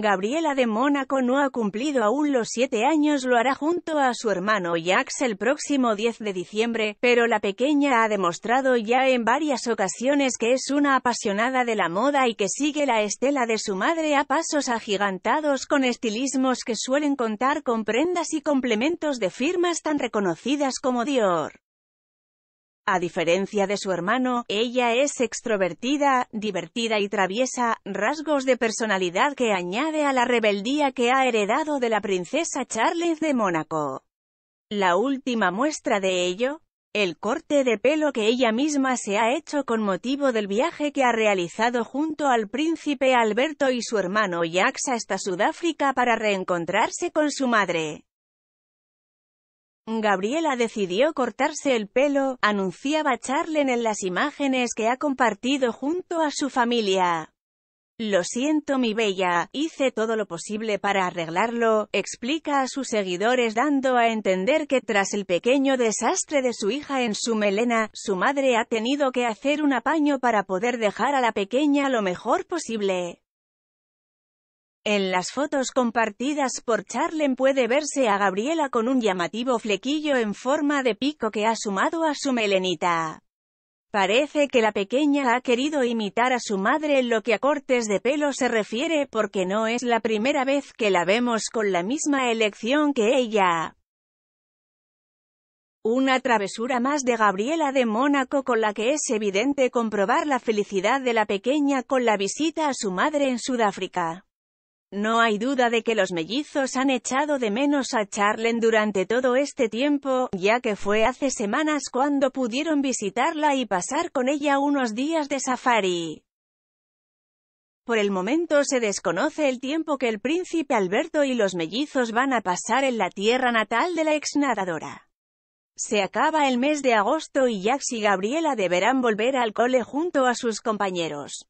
Gabriela de Mónaco no ha cumplido aún los siete años, lo hará junto a su hermano Jax el próximo 10 de diciembre, pero la pequeña ha demostrado ya en varias ocasiones que es una apasionada de la moda y que sigue la estela de su madre a pasos agigantados con estilismos que suelen contar con prendas y complementos de firmas tan reconocidas como Dior. A diferencia de su hermano, ella es extrovertida, divertida y traviesa, rasgos de personalidad que añade a la rebeldía que ha heredado de la princesa Charles de Mónaco. La última muestra de ello, el corte de pelo que ella misma se ha hecho con motivo del viaje que ha realizado junto al príncipe Alberto y su hermano Jax hasta Sudáfrica para reencontrarse con su madre. Gabriela decidió cortarse el pelo, anunciaba Charlen en las imágenes que ha compartido junto a su familia. Lo siento mi bella, hice todo lo posible para arreglarlo, explica a sus seguidores dando a entender que tras el pequeño desastre de su hija en su melena, su madre ha tenido que hacer un apaño para poder dejar a la pequeña lo mejor posible. En las fotos compartidas por Charlen puede verse a Gabriela con un llamativo flequillo en forma de pico que ha sumado a su melenita. Parece que la pequeña ha querido imitar a su madre en lo que a cortes de pelo se refiere porque no es la primera vez que la vemos con la misma elección que ella. Una travesura más de Gabriela de Mónaco con la que es evidente comprobar la felicidad de la pequeña con la visita a su madre en Sudáfrica. No hay duda de que los mellizos han echado de menos a Charlene durante todo este tiempo, ya que fue hace semanas cuando pudieron visitarla y pasar con ella unos días de safari. Por el momento se desconoce el tiempo que el príncipe Alberto y los mellizos van a pasar en la tierra natal de la ex nadadora. Se acaba el mes de agosto y Jax y Gabriela deberán volver al cole junto a sus compañeros.